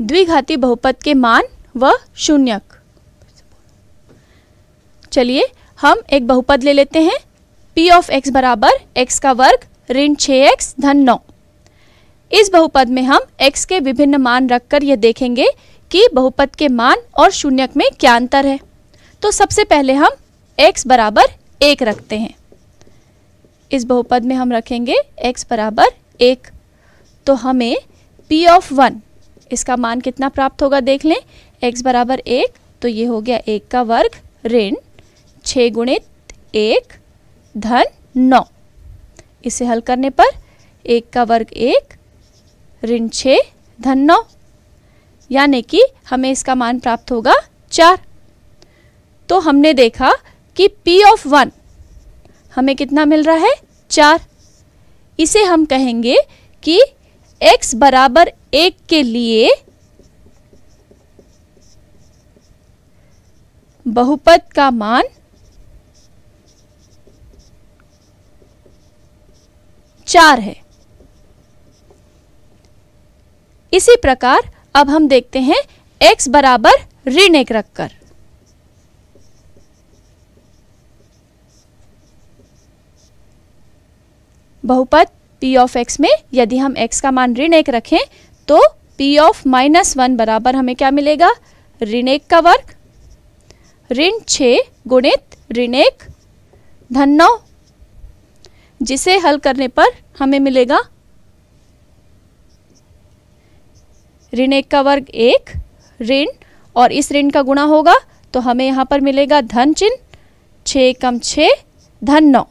द्विघाती बहुपद के मान व शून्यक चलिए हम एक बहुपद ले लेते हैं पी ऑफ एक्स बराबर एक्स का वर्ग ऋण छः एक्स धन नौ इस बहुपद में हम x के विभिन्न मान रखकर यह देखेंगे कि बहुपद के मान और शून्यक में क्या अंतर है तो सबसे पहले हम x बराबर एक रखते हैं इस बहुपद में हम रखेंगे x बराबर एक तो हमें p ऑफ वन इसका मान कितना प्राप्त होगा देख लें x बराबर एक तो ये हो गया एक का वर्ग ऋण छः गुणित एक धन नौ इसे हल करने पर एक का वर्ग एक ऋण छः धन नौ यानी कि हमें इसका मान प्राप्त होगा चार तो हमने देखा कि p ऑफ वन हमें कितना मिल रहा है चार इसे हम कहेंगे कि x बराबर एक के लिए बहुपद का मान चार है इसी प्रकार अब हम देखते हैं x बराबर ऋण एक रखकर बहुपद पी ऑफ एक्स में यदि हम x का मान ऋण एक रखें तो पी ऑफ माइनस वन बराबर हमें क्या मिलेगा ऋण एक का वर्ग ऋण छ गुणित ऋण एक धन नौ जिसे हल करने पर हमें मिलेगा ऋण एक का वर्ग एक ऋण और इस ऋण का गुणा होगा तो हमें यहाँ पर मिलेगा धन चिन्ह छ कम छ धन नौ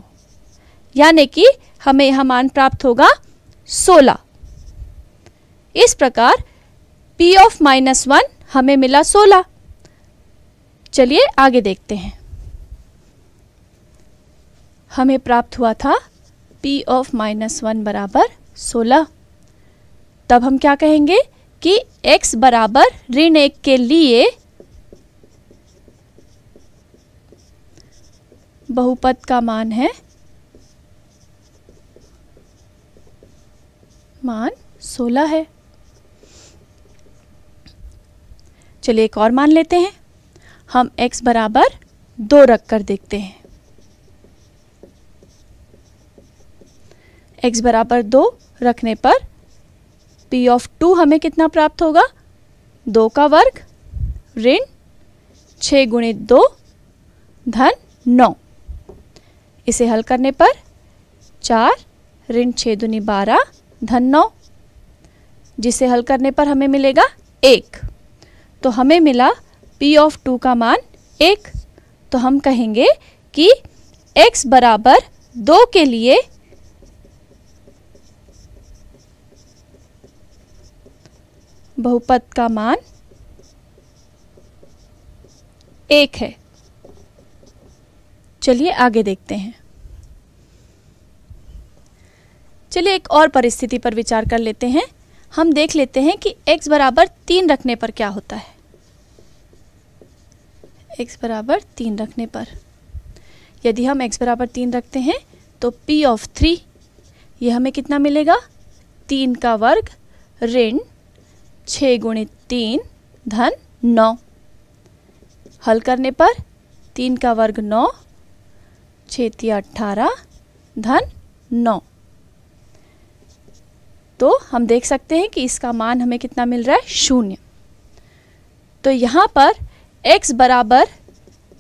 यानी कि हमें यह मान प्राप्त होगा 16 इस प्रकार p ऑफ माइनस वन हमें मिला 16 चलिए आगे देखते हैं हमें प्राप्त हुआ था p ऑफ माइनस वन बराबर सोलह तब हम क्या कहेंगे कि x बराबर ऋण एक के लिए बहुपद का मान है मान 16 है चलिए एक और मान लेते हैं हम x बराबर दो रख कर देखते हैं x बराबर दो रखने पर p ऑफ टू हमें कितना प्राप्त होगा दो का वर्ग ऋण छ गुणित दो धन नौ इसे हल करने पर चार ऋण छः दुनी बारह धन नौ जिसे हल करने पर हमें मिलेगा एक तो हमें मिला पी ऑफ टू का मान एक तो हम कहेंगे कि x बराबर दो के लिए बहुपद का मान एक है चलिए आगे देखते हैं चलिए एक और परिस्थिति पर विचार कर लेते हैं हम देख लेते हैं कि x बराबर तीन रखने पर क्या होता है x बराबर तीन रखने पर यदि हम x बराबर तीन रखते हैं तो p ऑफ थ्री ये हमें कितना मिलेगा तीन का वर्ग ऋण छः गुणित तीन धन नौ हल करने पर तीन का वर्ग नौ छेती अट्ठारह धन नौ तो हम देख सकते हैं कि इसका मान हमें कितना मिल रहा है शून्य तो यहाँ पर x बराबर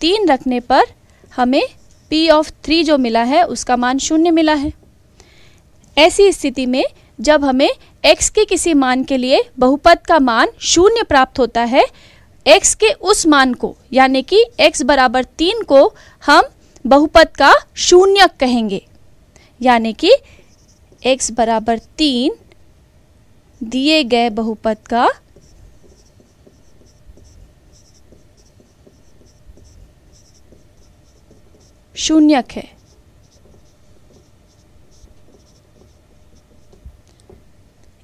तीन रखने पर हमें p ऑफ थ्री जो मिला है उसका मान शून्य मिला है ऐसी स्थिति में जब हमें x के किसी मान के लिए बहुपद का मान शून्य प्राप्त होता है x के उस मान को यानी कि x बराबर तीन को हम बहुपद का शून्य कहेंगे यानी कि x बराबर तीन दिए गए बहुपद का शून्यक है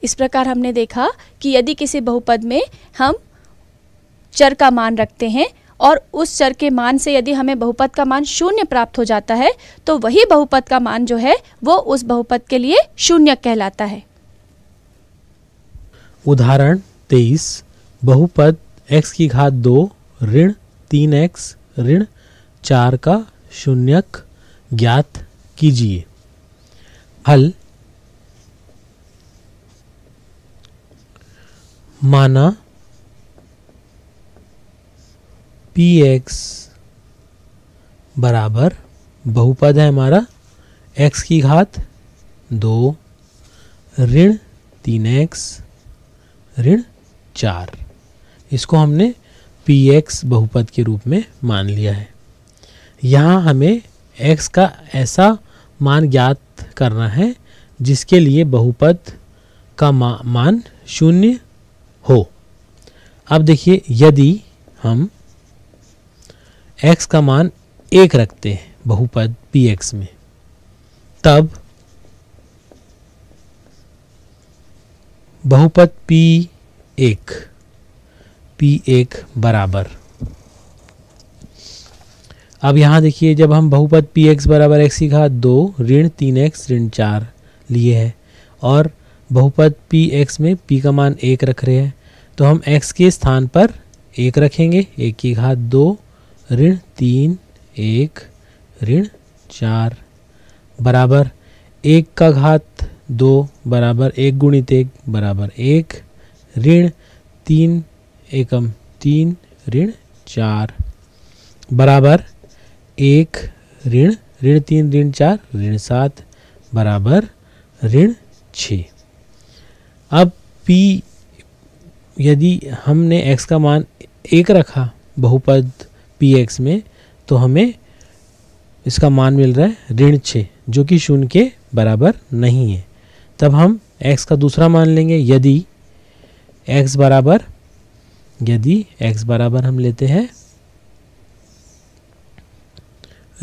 इस प्रकार हमने देखा कि यदि किसी बहुपद में हम चर का मान रखते हैं और उस चर के मान से यदि हमें बहुपद का मान शून्य प्राप्त हो जाता है तो वही बहुपद का मान जो है वो उस बहुपद के लिए शून्य कहलाता है उदाहरण तेईस बहुपद x की घात दो ऋण तीन एक्स ऋण चार का शून्यक ज्ञात कीजिए हल माना पी एक्स बराबर बहुपद है हमारा x की घात दो ऋण तीन एक्स ऋण चार इसको हमने पी एक्स बहुपद के रूप में मान लिया है यहाँ हमें x का ऐसा मान ज्ञात करना है जिसके लिए बहुपद का मा, मान शून्य हो अब देखिए यदि हम x का मान एक रखते हैं बहुपद पी एक्स में तब बहुपद पी एक पी एक बराबर अब यहाँ देखिए जब हम बहुपद पी एक्स बराबर एक्स की घात दो ऋण तीन एक्स ऋण चार लिए हैं और बहुपद पी एक्स में पी का मान एक रख रहे हैं तो हम एक्स के स्थान पर एक रखेंगे एक की घात दो ऋण तीन एक ऋण चार बराबर एक का घात दो बराबर एक गुणित एक बराबर एक ऋण तीन एकम तीन ऋण चार बराबर एक ऋण ऋण तीन ऋण चार ऋण सात बराबर ऋण छ अब p यदि हमने x का मान एक रखा बहुपद पी एक्स में तो हमें इसका मान मिल रहा है ऋण छः जो कि शून्य के बराबर नहीं है तब हम x का दूसरा मान लेंगे यदि x बराबर यदि x बराबर हम लेते हैं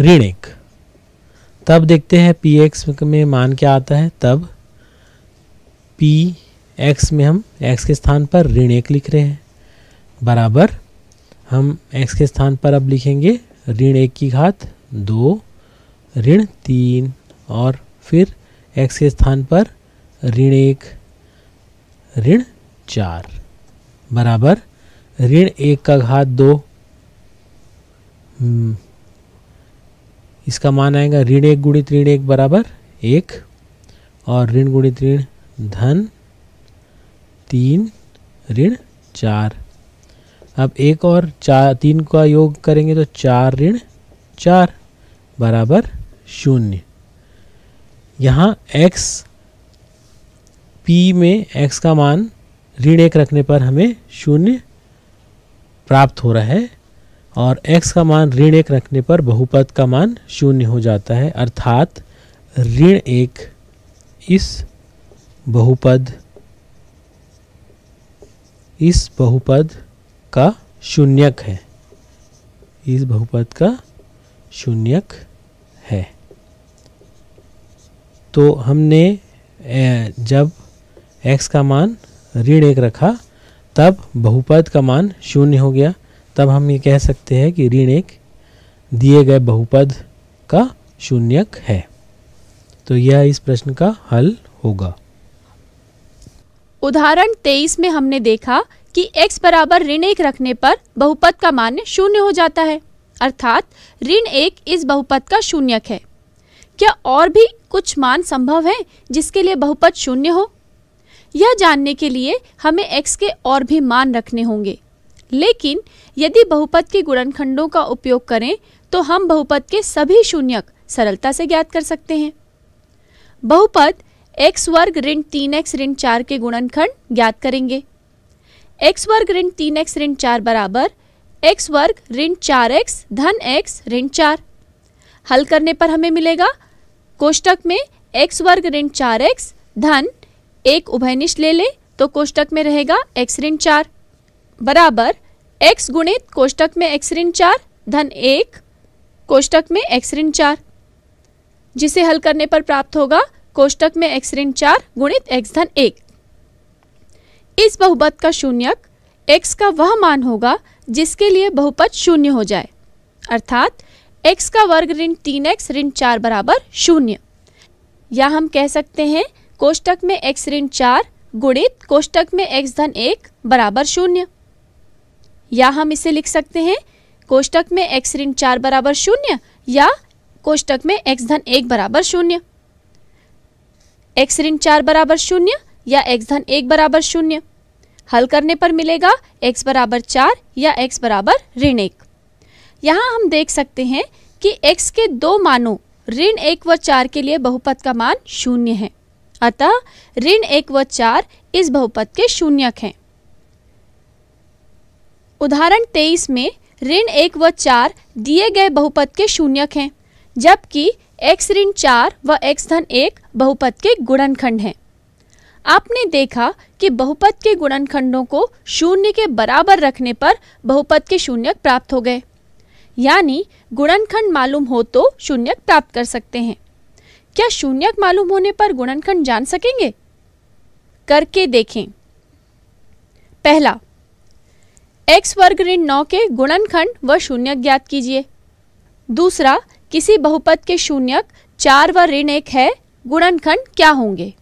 ऋण एक तब देखते हैं पी एक्स में मान क्या आता है तब पी एक्स में हम x के स्थान पर ऋण एक लिख रहे हैं बराबर हम x के स्थान पर अब लिखेंगे ऋण एक की घात दो ऋण तीन और फिर x के स्थान पर ऋण एक ऋण चार बराबर ऋण एक का घात दो हम्म, इसका मान आएगा ऋण एक गुणित ऋण एक बराबर एक और ऋण गुणित ऋण धन तीन ऋण चार अब एक और चार तीन का योग करेंगे तो चार ऋण चार बराबर शून्य यहाँ x p में x का मान ऋण एक रखने पर हमें शून्य प्राप्त हो रहा है और x का मान ऋण एक रखने पर बहुपद का मान शून्य हो जाता है अर्थात ऋण एक इस बहुपद इस बहुपद का शून्यक है इस बहुपद का शून्यक है तो हमने जब एक्स का मान ऋण एक रखा तब बहुपद का मान शून्य हो गया तब हम ये कह सकते हैं कि ऋण एक दिए गए बहुपद का शून्यक है तो यह इस प्रश्न का हल होगा उदाहरण 23 में हमने देखा कि x बराबर ऋण एक रखने पर बहुपद का मान शून्य हो जाता है अर्थात ऋण एक इस बहुपद का शून्यक है क्या और भी कुछ मान संभव है जिसके लिए बहुपद शून्य हो यह जानने के लिए हमें x के और भी मान रखने होंगे लेकिन यदि बहुपद के गुणनखंडों का उपयोग करें तो हम बहुपद के सभी शून्यक सरलता से ज्ञात कर सकते हैं बहुपद x वर्ग ऋण तीन एक्स ऋण चार के गुणनखंड ज्ञात करेंगे x वर्ग ऋण तीन एक्स ऋण चार बराबर एक्स वर्ग ऋण चार एक्स धन एक्स ऋण चार हल करने पर हमें मिलेगा कोष्टक में एक्स वर्ग ऋण चार एक्स धन एक उभयनिष्ठ ले ले तो कोष्टक में रहेगा एक्स ऋण चार बराबर एक्स गुणित कोष्टक में एक्स ऋण चार धन एक कोष्टक में एक्स ऋण चार जिसे हल करने पर प्राप्त होगा कोष्टक में एक्स ऋण चार गुणित एक्स धन एक इस बहुपद का शून्यक एक्स का वह मान होगा जिसके लिए बहुपद शून्य हो जाए अर्थात एक्स का वर्ग ऋण तीन एक्स ऋण चार बराबर शून्य या हम कह सकते हैं कोष्टक में एक्स ऋण चार गुणित कोष्टक में एक्स धन एक बराबर शून्य या हम इसे लिख सकते हैं कोष्टक में एक्स ऋण चार बराबर शून्य या कोष्टक में एक्स धन एक बराबर शून्य एक्स ऋण चार बराबर शून्य या एक्स धन एक बराबर शून्य हल करने पर मिलेगा x बराबर चार या x बराबर ऋण एक यहाँ हम देख सकते हैं कि x के दो मानों ऋण एक व चार के लिए बहुपद का मान शून्य है अतः ऋण एक व चार इस बहुपद के शून्यक हैं उदाहरण तेईस में ऋण एक व चार दिए गए बहुपद के शून्यक हैं जबकि x ऋण चार व x धन एक बहुपद के गुणनखंड हैं आपने देखा कि बहुपद के गुणनखंडों को शून्य के बराबर रखने पर बहुपद के शून्यक प्राप्त हो गए यानी गुणनखंड मालूम हो तो शून्यक प्राप्त कर सकते हैं क्या शून्यक मालूम होने पर गुणनखंड जान सकेंगे करके देखें पहला एक्स वर्ग ऋण नौ के गुणनखंड व शून्यक ज्ञात कीजिए दूसरा किसी बहुपद के शून्यक चार व ऋण एक है गुणनखंड क्या होंगे